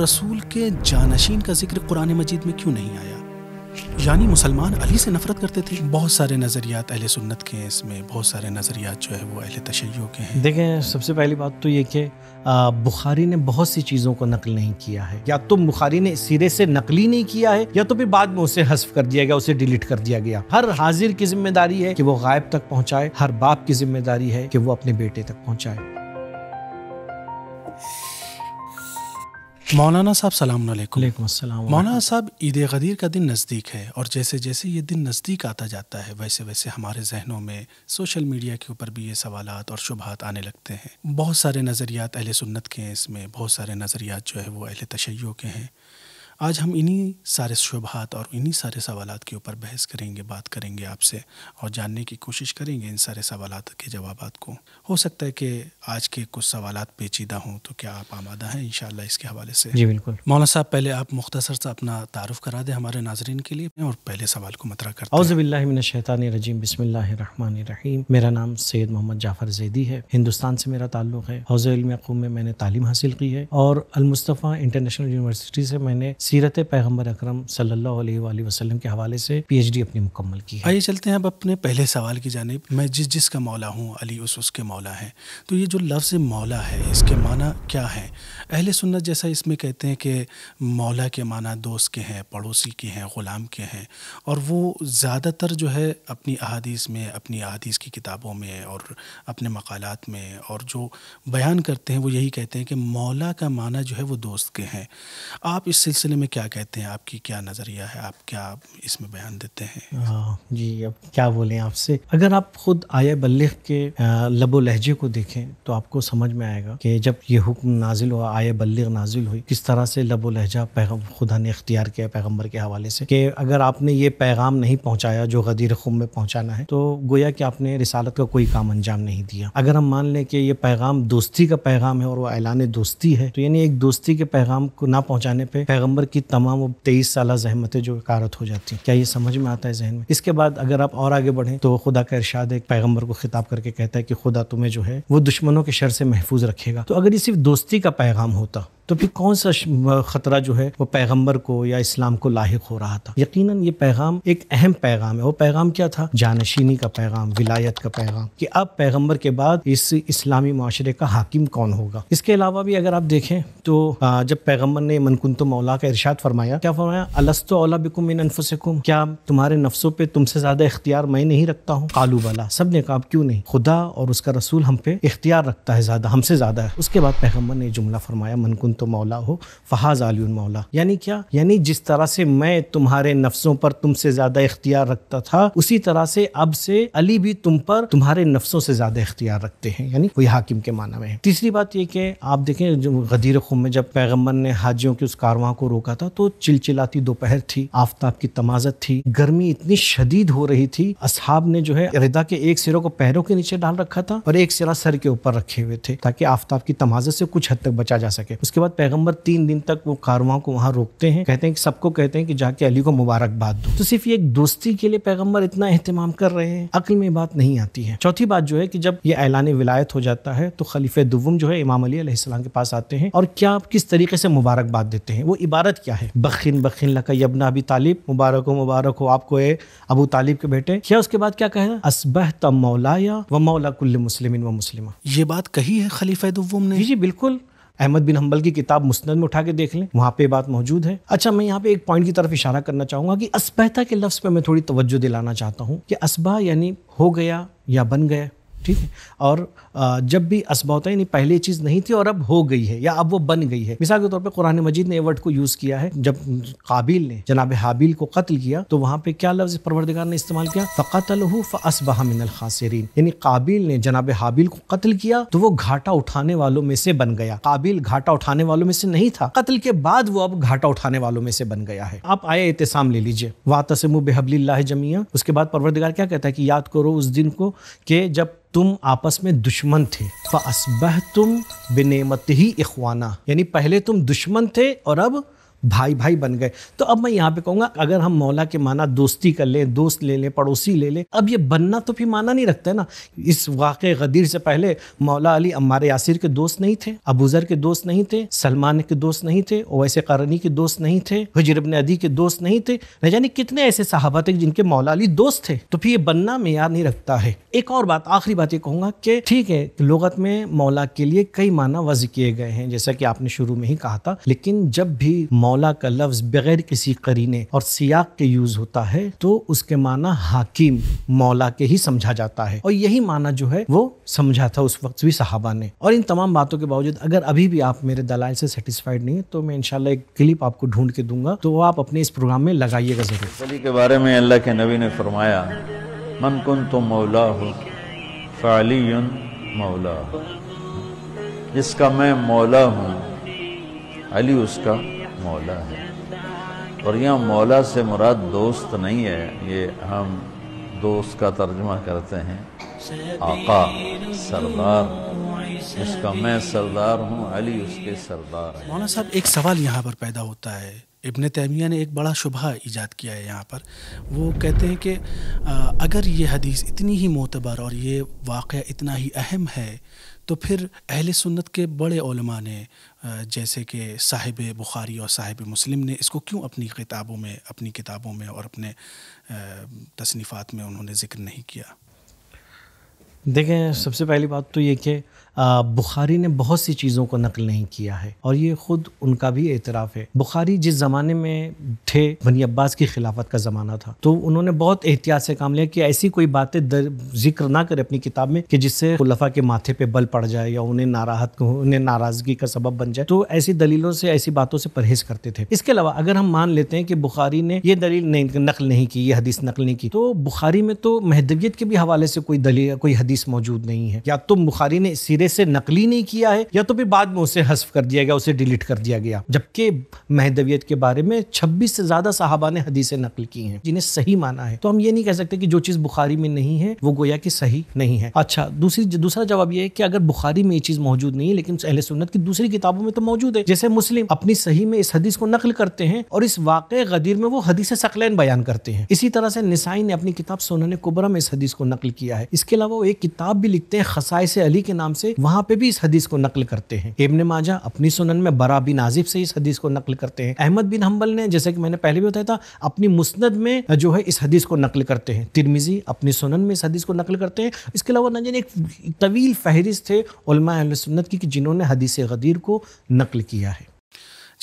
रसूल के जानशीन का जिक्र कुरान मजीद में क्यों नहीं आया यानी मुसलमान अली से नफरत करते थे बहुत सारे नज़रियात अहले सुन्नत के हैं इसमें बहुत सारे नज़रियात जो है वो अहले तशैयों के हैं देखें सबसे पहली बात तो ये कि बुखारी ने बहुत सी चीज़ों को नकल नहीं किया है या तो बुखारी ने सिरे से नकल ही नहीं किया है या तो फिर बाद में उसे हसफ कर दिया गया उसे डिलीट कर दिया गया हर हाजिर की जिम्मेदारी है कि वो गायब तक पहुँचाए हर बाप की जिम्मेदारी है कि वो अपने बेटे तक पहुँचाए मौलाना साहब सलाम मौलाना साहब ईद गदीर का दिन नज़दीक है और जैसे जैसे ये दिन नज़दीक आता जाता है वैसे वैसे हमारे जहनों में सोशल मीडिया के ऊपर भी ये सवाल और शुभात आने लगते हैं बहुत सारे नज़रियात अहल सुन्नत के हैं इसमें बहुत सारे नज़रियात जो है वो अहल तशैयों के हैं आज हम इन्हीं सारे शुभात और इन्हीं सारे सवाल के ऊपर बहस करेंगे बात करेंगे आपसे और जानने की कोशिश करेंगे इन सारे सवाल के जवाब को हो सकता है कि आज के कुछ सवाल पेचीदा हों तो क्या आप आमादा हैं इन इसके हवाले से जी बिल्कुल मौलाना साहब पहले आप मुख्तसर सा अपना तारुफ करा दें हमारे नाजरन के लिए और पहले सवाल को मतरा कर औज़बिल्लाशैतानरजीम बसमीम मेरा नाम सैयद मोहम्मद जाफ़र जैदी है हिंदुस्तान से मेरा ताल्लुक़ है हौज़ में मैंने तालीम हासिल की है और अलमुस्तफ़ा इंटरनेशनल यूनिवर्सिटी से मैंने सीरत पैगम्बर अक्रम सल्ला वसलम के हवाले से डी अपनी मुकम्मल की आइए चलते हैं अब अपने पहले सवाल की जानब मैं जिस जिस का मौला हूँ अली उस उसके मौला है तो ये जो लफ्ज़ मौला है इसके माना क्या है अहल सुन्नत जैसा इसमें कहते हैं कि मौला के माना दोस्त के हैं पड़ोसी के हैं ग़ुलाम के हैं और वो ज़्यादातर जो है अपनी अहादीस में अपनी अहादीस की किताबों में और अपने मकालत में और जो बयान करते हैं वो यही कहते हैं कि मौला का माना जो है वो दोस्त के हैं आप इस सिलसिले सिलसिले में क्या कहते हैं आपकी क्या नज़रिया है आप क्या इसमें बयान देते हैं जी अब क्या बोले आपसे अगर आप खुद आया बल्ले के लबो लहजे को देखें तो आपको समझ में आएगा कि जब ये हुक्म नाजिल हुआ आया बल्ले नाजिल हुई किस तरह से लबो लहजा पैगम खुदा ने अख्तियार किया पैगम्बर के हवाले से कि अगर आपने ये पैगाम नहीं पहुँचाया जो गदीर खुम में पहुँचाना है तो गोया कि आपने रिसालत का कोई काम अंजाम नहीं दिया अगर हम मान लें कि ये पैगाम दोस्ती का पैगाम है और वो ऐलान दोस्ती है तो यानी एक दोस्ती के पैगाम को ना पहुँचाने पर पैगम्बर पर की तमाम वो तेईस साल जहमतें जो कारत हो जाती हैं क्या ये समझ में आता है जहन में इसके बाद अगर आप और आगे बढ़ें तो खुदा का इरशाद एक पैगम्बर को खिताब करके कहता है कि खुदा तुम्हें जो है वो दुश्मनों के शर से महफूज रखेगा तो अगर ये सिर्फ दोस्ती का पैगाम होता तो फिर कौन सा ख़तरा जो है वो पैगम्बर को या इस्लाम को लाक हो रहा था यकीनन ये पैगाम एक अहम पैगाम है वो पैगाम क्या था जानशीनी का पैगाम विलायत का पैगाम कि अब पैगम्बर के बाद इस इस्लामी माशरे का हाकिम कौन होगा इसके अलावा भी अगर आप देखें तो जब पैगम्बर ने मनकुन तो मौला का इर्शाद फरमाया क्या फरमाया अलस्त औला बिकुम इन अनफुसकुम क्या तुम्हारे नफ्सों पर तुमसे ज़्यादा इख्तियार मैं नहीं रखता हूँ कालू वाला सब ने कहा क्यों नहीं खुदा और उसका रसूल हम पे इख्तियार रखता है ज़्यादा हमसे ज़्यादा है उसके बाद पैगम्बर ने जुमला फरमाया मनकुन तो मौला हो फ़हाज आलियन मौला यानी क्या यानी जिस तरह से मैं तुम्हारे नफ्सों पर तुमसे ज़्यादा इख्तियार रखता था उसी तरह से अब से अली भी तुम पर तुम्हारे नफ्सों से ज़्यादा इख्तियार रखते हैं यानी कोई हाकिम के माना में है तीसरी बात यह कि आप देखें जो गदीर खुम में जब पैगम्बर ने हाजियों की उस कारवां को रोका था तो चिलचिलाती दोपहर थी आफ्ताब की तमाजत थी गर्मी इतनी शदीद हो रही थी असहाब ने जो है रिदा के एक सिरों को पैरों के नीचे डाल रखा था और एक सिरा सर के ऊपर रखे हुए थे ताकि आफ्ताब की तमाजत से कुछ हद तक बचा जा सके उसके बाद पैगम्बर तीन दिन तक वो कारवां को वहाँ रोकते हैं कहते हैं कि सबको कहते हैं कि जाके अली को मुबारकबाद दो तो सिर्फ एक दोस्ती के लिए पैगम्बर इतना अहतमाम कर रहे हैं अकल में बात नहीं आती है चौथी बात जो है कि जब ये ऐलान विलायत हो जाता है तो खलीफे दुवम जो है इमाम अली के पास आते हैं और क्या आप किस तरीके से मुबारकबाद देते हैं वो इबारत क्या है बखिन बखिन लका यबना अभी तालिब मुबारक हो मुबारक हो आपको ए अबू तालिब के बेटे क्या उसके बाद क्या कहा असबह तब मौलाया व मौला कुल्ल मुस्लिम व मुस्लिम ये बात कही है खलीफे दुवम ने जी बिल्कुल अहमद बिन हम्बल की किताब मुस्ंद में उठा के देख लें वहाँ पे बात मौजूद है अच्छा मैं यहाँ पे एक पॉइंट की तरफ इशारा करना चाहूँगा कि असबहता के लफ्ज़ पर मैं थोड़ी तवज्जो दिलाना चाहता हूँ कि असबा यानी हो गया या बन गया ठीक है और जब भी असबात यानी पहले चीज़ नहीं थी और अब हो गई है या अब वो बन गई है मिसाल के तौर पर कुरान मजीद ने वर्ड को यूज़ किया है जब काबिल ने जनाब हाबिल को कत्ल किया तो वहां पे क्या लफ्ज़ परवरदिगार ने इस्तेमाल किया फ़कतल फ़सबह यानी काबिल ने जनाब हाबिल को कत्ल किया तो वो घाटा उठाने वालों में से बन गया काबिल घाटा उठाने वालों में से नहीं था कत्ल के बाद वो अब घाटा उठाने वालों में से बन गया है आप आए एहतसाम ले लीजिए वातसम बेहबली जमिया उसके बाद परवरदिगार क्या कहता है कि याद करो उस दिन को कि जब तुम आपस में दुश्मन थे फ़सबह तुम बिनेमत ही इखवाना यानी पहले तुम दुश्मन थे और अब भाई भाई बन गए तो अब मैं यहाँ पे कहूंगा अगर हम मौला के माना दोस्ती कर लें दोस्त ले लें पड़ोसी ले लें अब ये बनना तो फिर माना नहीं रखता है ना इस वाक़ गदीर से पहले मौला अली अम्मार यासिर के दोस्त नहीं थे अबूजर के दोस्त नहीं थे सलमान के दोस्त नहीं थे ओवैसे करनी के दोस्त नहीं थे हजरबन अदी के दोस्त नहीं थे न जाने कितने ऐसे साहबा थे जिनके मौला अली दोस्त थे तो फिर ये बनना मैार नहीं रखता है एक और बात आखिरी बात ये कहूँगा कि ठीक है लगत में मौला के लिए कई माना वज किए गए हैं जैसा कि आपने शुरू में ही कहा था लेकिन जब भी मौला मौला का लफ्ज बगैर किसी करीने और सियाक के यूज होता है तो उसके माना हाकिम मौला के ही समझा जाता है और यही माना जो है वो समझा था उस वक्त भी साहबा ने और इन तमाम बातों के बावजूद अगर अभी भी आप मेरे दलाल से सेटिस्फाइड नहीं है तो मैं इनशाला एक क्लिप आपको ढूंढ के दूंगा तो आप अपने इस प्रोग्राम में लगाइएगा जरूर अली के बारे में अल्लाह के नबी ने फरमाया मन कुन तो मौला हो फ़ाली मौला जिसका मैं मौला हूँ अली उसका मौला है और यहाँ मौला से मुराद दोस्त नहीं है ये हम दोस्त का तर्जमा करते हैं आका सरदार जिसका मैं सरदार हूँ अली उसके सरदार है मौलाना साहब एक सवाल यहाँ पर पैदा होता है इबन तैमिया ने एक बड़ा शुभा ईजाद किया है यहाँ पर वो कहते हैं कि अगर ये हदीस इतनी ही मोतबर और ये वाक़ इतना ही अहम है तो फिर अहल सुन्नत के बड़े ओलमा ने जैसे कि साहिब बुखारी और साहिब मुस्लिम ने इसको क्यों अपनी किताबों में अपनी किताबों में और अपने तसनीफ़ात में उन्होंने ज़िक्र नहीं किया देखें सबसे पहली बात तो ये कि बुखारी ने बहुत सी चीज़ों को नकल नहीं किया है और ये ख़ुद उनका भी एतराफ़ है बुखारी जिस ज़माने में थे बनी अब्बास की खिलाफत का ज़माना था तो उन्होंने बहुत एहतियात से काम लिया कि ऐसी कोई बातें जिक्र ना करें अपनी किताब में कि जिससे खुलफा के माथे पे बल पड़ जाए या उन्हें नाराहत उन्हें नाराज़गी का सबब बन जाए तो ऐसी दलीलों से ऐसी बातों से परहेज करते थे इसके अलावा अगर हम मान लेते हैं कि बुखारी ने ये दलील नहीं नकल नहीं की ये हदीस नकल नहीं की तो बुखारी में तो महदवियत के भी हवाले से कोई दलील कोई हदीस मौजूद नहीं है या तो बुखारी ने सिरे पहले से नकली नहीं किया है या तो फिर बाद में उसे हस्फ कर दिया गया उसे डिलीट कर दिया गया जबकि महदवियत के बारे में छब्बीस से ज्यादा साहबा ने हदीसें नकल की हैं जिन्हें सही माना है तो हम ये नहीं कह सकते कि जो चीज़ बुखारी में नहीं है वो गोया की सही नहीं है अच्छा दूसरी दूसरा जवाब यह है कि अगर बुखारी में ये चीज़ मौजूद नहीं है लेकिन अहल सुन्नत की दूसरी किताबों में तो मौजूद है जैसे मुस्लिम अपनी सही में इस हदीस को नकल करते हैं और इस वाक़ गदीर में वो हदीस सकलैन बयान करते हैं इसी तरह से निसाई ने अपनी किताब सोनन कुबरा में इस हदीस को नकल किया है इसके अलावा वो एक किताब भी लिखते हैं खसाय से अली के नाम से वहाँ पे भी इस हदीस को नकल करते हैं इबन माजा अपनी सुनन में बरा बिन आजिब से इस हदीस को नकल करते हैं अहमद बिन हम्बल ने जैसे कि मैंने पहले भी बताया था अपनी मुस्ंद में जो है इस हदीस को नकल करते हैं तिरमिजी अपनी सुनन में इस हदीस को नकल करते हैं इसके अलावा नजन एक तवील फहरिस्त थे सुन्नत की कि जिन्होंने हदीस गदीर को नकल किया है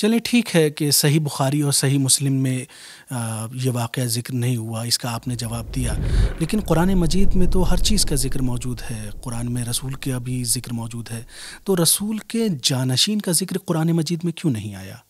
चलें ठीक है कि सही बुखारी और सही मुस्लिम में ये वाक़ ज़िक्र नहीं हुआ इसका आपने जवाब दिया लेकिन कुरान मजीद में तो हर चीज़ का ज़िक्र मौजूद है कुरान में रसूल का भी ज़िक्र मौजूद है तो रसूल के जानशीन का ज़िक्र कुरान मजीद में क्यों नहीं आया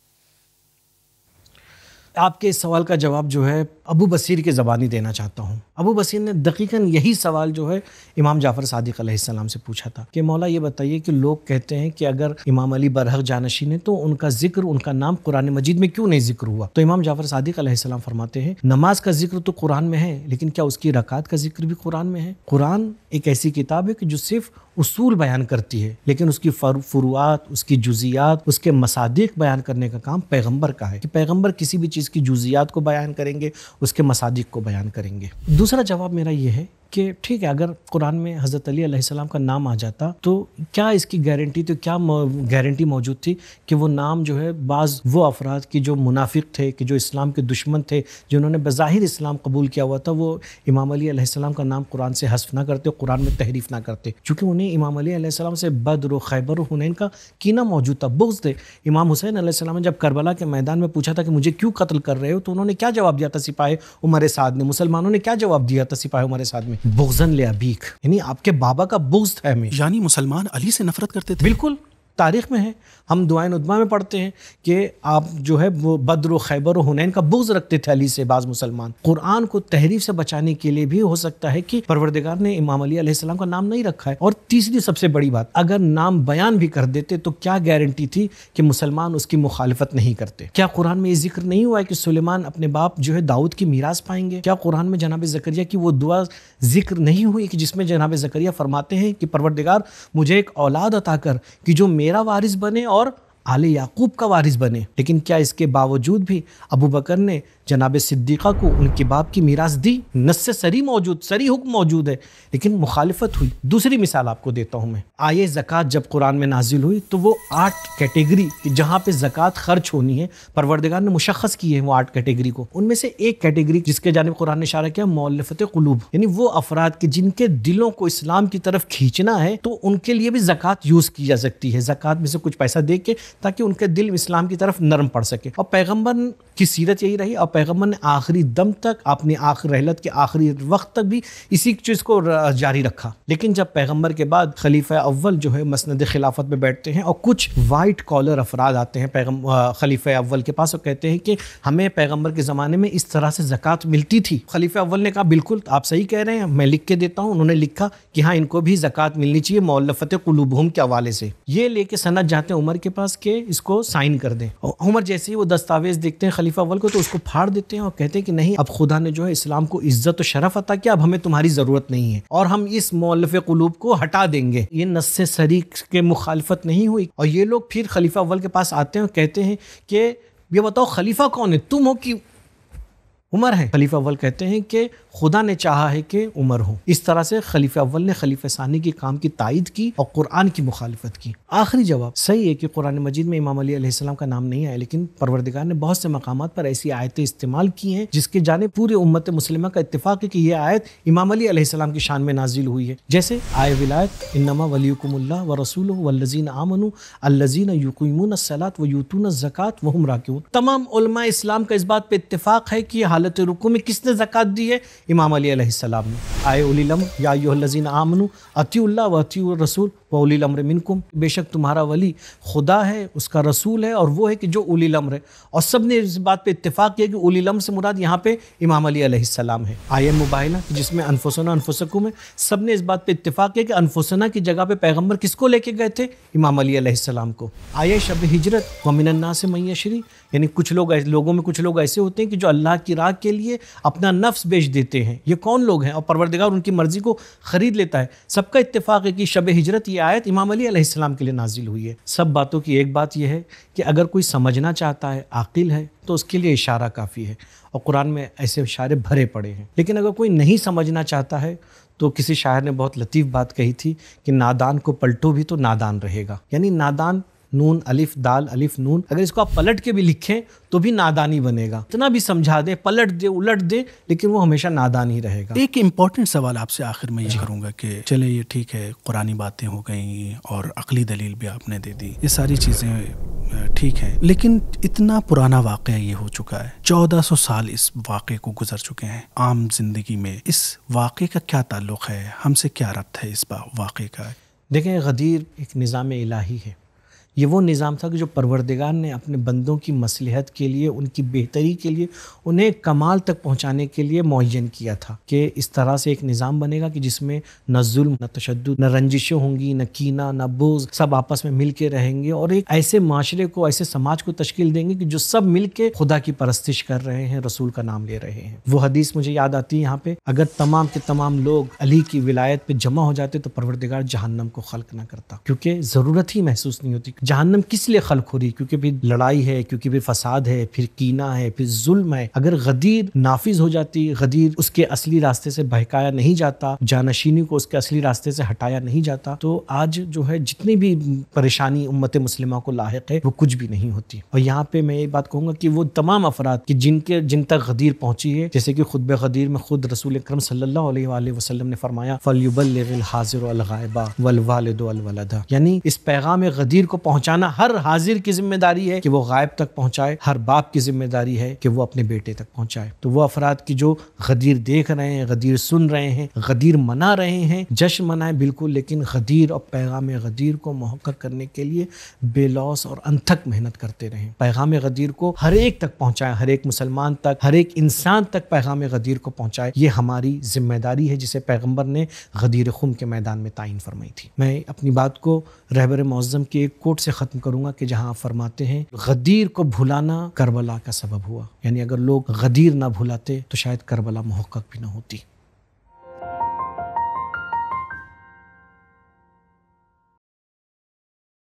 आपके इस सवाल का जवाब जो है अबू बसीर के ज़बानी देना चाहता हूँ अबू बसीर ने दकीकन यही सवाल जो है इमाम जाफ़र सदक सलाम से पूछा था कि मौला ये बताइए कि लोग कहते हैं कि अगर इमाम अली बरहक जानशी ने तो उनका जिक्र उनका नाम कुरान मजीद में क्यों नहीं जिक्र हुआ तो इमाम जाफ़र सदक सलाम फरमाते हैं नमाज का जिक्र तो कुरान में है लेकिन क्या उसकी रकात का जिक्र भी कुरान में है कुरान एक ऐसी किताब है कि जो सिर्फ उसूल बयान करती है लेकिन उसकी फरुआत उसकी जुजियात उसके मसादिक बयान करने का काम पैगंबर का है कि पैगंबर किसी भी चीज़ की जुजियात को बयान करेंगे उसके मसादिक को बयान करेंगे दूसरा दूसरा जवाब मेरा ये है कि ठीक है अगर कुरान में हज़रत अली सलाम का नाम आ जाता तो क्या इसकी गारंटी तो क्या गारंटी मौजूद थी कि वो नाम जो है बाज़ वो अफराद की जो मुनाफिक थे कि जो इस्लाम के दुश्मन थे जिन्होंने बज़ाहिर इस्लाम कबूल किया हुआ था वो इमाम अली सलाम का नाम कुरान से हस्फ ना करते कुरान में तहरीफ ना करते चूँकि उन्हें इमाम अली सलाम से बद्र खैबर हुनैन का कीना मौजूद था बुग्ज थे इमाम हुसैन सलाम ने जब करबला के मैदान में पूछा था कि मुझे क्यों कत्ल कर रहे हो तो उन्होंने क्या जवाब दिया था सिपाही उमर साद ने मुसलमानों ने क्या जवाब दिया था सिपाही उमर साद में बुगजन ले अबीक यानी आपके बाबा का बुग्ज था यानी मुसलमान अली से नफरत करते थे बिल्कुल तारीख में है हम दुआन उदमा में पढ़ते हैं कि आप जो है वो बद्र खैबर हुनैन का बुग्ज रखते थे अली से बाज़ मुसलमान कुरान को तहरीफ से बचाने के लिए भी हो सकता है कि परवरदिगार ने इमाम अली सलाम का नाम नहीं रखा है और तीसरी सबसे बड़ी बात अगर नाम बयान भी कर देते तो क्या गारंटी थी कि मुसलमान उसकी मुखालफत नहीं करते क्या कुरान में ये जिक्र नहीं हुआ है कि सुलेमान अपने बाप जो है दाऊद की मीरास पाएंगे क्या कुरान में जनाब जकरिया की वो दुआ जिक्र नहीं हुई कि जिसमें जनाब जकरिया फरमाते हैं कि परवरदेगार मुझे एक औलाद अता कर कि जो मेरा मेरा वारिस बने और आले याकूब का वारिस बने लेकिन क्या इसके बावजूद भी अबू बकर ने जनाब सिद्दीक़ा को उनके बाप की मीरास दी नस् सरी मौजूद सरी हुक्म मौजूद है लेकिन मुखालफत हुई दूसरी मिसाल आपको देता हूँ मैं आए ज़क़़त जब कुरान में नाजिल हुई तो वो आठ कैटेगरी जहाँ पे ज़क़़त खर्च होनी है परवरदगार ने मुशखस की है वो आठ कैटेगरी को उनमें से एक कैटेगरी जिसके जानब कुरान ने इशारा किया मौलफत कलूब यानी वो अफराद के जिनके दिलों को इस्लाम की तरफ खींचना है तो उनके लिए भी ज़क़़त यूज़ की जा सकती है ज़क़़त में से कुछ पैसा दे के ताकि उनके दिल इस्लाम की तरफ नरम पड़ सके और पैगम्बर की सीरत यही रही अब पैगम्बर ने आखिरी दम तक अपनी आखिर रहलत के आखिरी वक्त तक भी इसी चीज़ को जारी रखा लेकिन जब पैगम्बर के बाद खलीफा अव्वल जो है मसंद खिलाफत में बैठते हैं और कुछ वाइट कॉलर अफराद आते हैं पैगम खलीफा अव्वल के पास और कहते हैं कि हमें पैगम्बर के ज़माने में इस तरह से ज़क़़त मिलती थी खलीफा अव्वल ने कहा बिल्कुल आप सही कह रहे हैं मैं लिख के देता हूँ उन्होंने लिखा कि हाँ इनको भी ज़क़़त मिलनी चाहिए मौलफत कलूबहम के हवाले से ये लेके सनत जाते हैं उमर के पास के इसको साइन कर दें उमर जैसे ही वो दस्तावेज़ देखते हैं खलीफा अव्वल को तो उसको फाड़ झाड़ देते हैं और कहते हैं कि नहीं अब खुदा ने जो है इस्लाम को इज्जत और शरफ अता किया अब हमें तुम्हारी ज़रूरत नहीं है और हम इस मौलफ कलूब को हटा देंगे ये नस् सरी के मुखालफत नहीं हुई और ये लोग फिर खलीफा अव्वल के पास आते हैं और कहते हैं कि ये बताओ खलीफा कौन है तुम हो कि उमर है खलीफा अव्वल कहते हैं कि खुदा ने चाहा है कि उमर हो इस तरह से खलीफा अव्वल ने खलीफा सानी के काम की तायद की और कुरान की मुखालफत की आखिरी जवाब सही है कि कुरान मजीद में इमाम अली अलैहिस्सलाम का नाम नहीं आया लेकिन परवरदिगार ने बहुत से मकाम पर ऐसी आयतें इस्तेमाल की हैं जिसके जाने पूरी उम्मत मुस्लिम का इतफाक है कि यह आयत इमाम अली अलैहिस्सलाम की शान में नाजिल हुई है जैसे आय विलायत इन्नमा वलीकुमुल्ला व रसूल वल्लजीन आमनु अल्लजीन युकमून सलात व यूतून जक़ात वहम राक्यून तमाम उलमा इस्लाम का इस बात पर इतफाक़ है कि हालत रुकू में किसने जक़ात दी है इमाम अली सलाम ने आए उलम या आमनू अतील्ला व अती रसूल वलील अमर मिनकुम बेशक तुम्हारा वली खुदा है उसका रसूल है और वो है कि जो उलील अमर है और सब ने इस बात पे इतफाक़ किया कि उलील अमर से मुराद यहाँ पे इमाम अली सलाम है एम मुबाइना जिसमें अनफसना अनफुसकुम है सब ने इस बात पे इतफाक़ किया कि अनफुसना की जगह पे पैगम्बर किसको लेके गए थे इमाम अली सलाम को आए शब हिजरत वमिनन्ना से शरी यानी कुछ लोग लोगों में कुछ लोग ऐसे होते हैं कि जो अल्लाह की राह के लिए अपना नफ्स बेच देते हैं ये कौन लोग हैं और परवरदगार उनकी मर्ज़ी को ख़रीद लेता है सबका इतफाक़ है कि शब हिजरत ये आयत इमाम अली अलैहिस्सलाम के लिए नाजिल हुई है सब बातों की एक बात यह है कि अगर कोई समझना चाहता है आकिल है तो उसके लिए इशारा काफ़ी है और कुरान में ऐसे इशारे भरे पड़े हैं लेकिन अगर कोई नहीं समझना चाहता है तो किसी शायर ने बहुत लतीफ़ बात कही थी कि नादान को पलटो भी तो नादान रहेगा यानी नादान नून अलिफ दाल अलिफ नून अगर इसको आप पलट के भी लिखें तो भी नादानी बनेगा इतना भी समझा दें पलट दे उलट दे लेकिन वो हमेशा नादान ही रहेगा एक इम्पॉर्टेंट सवाल आपसे आखिर में ये करूँगा कि चले ये ठीक है कुरानी बातें हो गई और अकली दलील भी आपने दे दी ये सारी चीज़ें ठीक है लेकिन इतना पुराना वाक़ ये हो चुका है सौ साल इस वाक़े को गुजर चुके हैं आम जिंदगी में इस वाक़े का क्या ताल्लुक़ है हमसे क्या रब्त है इस वाक़े का देखें गदीर एक निज़ाम इलाही है ये वो निज़ाम था कि जो परवरदिगार ने अपने बंदों की मसलहत के लिए उनकी बेहतरी के लिए उन्हें कमाल तक पहुँचाने के लिए मुन किया था कि इस तरह से एक निज़ाम बनेगा कि जिसमें न जुल्म न तशद न रंजिशें होंगी न कीना न बोझ सब आपस में मिल के रहेंगे और एक ऐसे माशरे को ऐसे समाज को तश्कील देंगे कि जो सब मिल के खुदा की परस्तिश कर रहे हैं रसूल का नाम ले रहे हैं वो हदीस मुझे याद आती है यहाँ पे अगर तमाम के तमाम लोग अली की विलायत पे जमा हो जाते तो परवरदिगार जहन्नम को खल्क ना करता क्योंकि ज़रूरत ही महसूस नहीं होती जहन्नम किस लिए खल्क हो रही क्योंकि फिर लड़ाई है क्योंकि फिर फसाद है फिर कीना है फिर जुल्म है अगर गदीर नाफिज हो जाती गदीर उसके असली रास्ते से बहकाया नहीं जाता जानशीनी को उसके असली रास्ते से हटाया नहीं जाता तो आज जो है जितनी भी परेशानी उम्मत मुस्लिमा को लाक है वो कुछ भी नहीं होती और यहाँ पे मैं ये बात कहूँगा कि वो तमाम अफराद की जिनके जिन तक गदीर पहुंची है जैसे कि खुद गदीर में खुद रसूल करम सल्लल्लाहु वसल्लम ने फरमाया फलयुबल हाजिर वलगायबा वलवालद यानी इस पैगाम गदीर को पहुंचाना हर हाजिर की जिम्मेदारी है कि वो गायब तक पहुंचाए हर बाप की जिम्मेदारी है कि वो अपने बेटे तक पहुंचाए तो वो अफराद की जो गदीर देख रहे हैं गदीर सुन रहे हैं गदीर मना रहे हैं जश्न मनाए बिल्कुल लेकिन गदीर और पैगाम गदीर को मोहक्कर करने के लिए बेलौस और अनथक मेहनत करते रहें पैगाम गदीर को हर एक तक पहुंचाएं हर एक मुसलमान तक हर एक इंसान तक पैगाम गदीर को पहुंचाए ये हमारी जिम्मेदारी है जिसे पैगम्बर ने गदीर खुम के मैदान में तयन फरमाई थी मैं अपनी बात को रहबर मौजम के एक कोट से ख़त्म करूँगा कि जहाँ आप फरमाते हैं गदीर को भुलाना करबला का सबब हुआ यानी अगर लोग गदीर ना भुलाते तो शायद करबला मुहक्क भी ना होती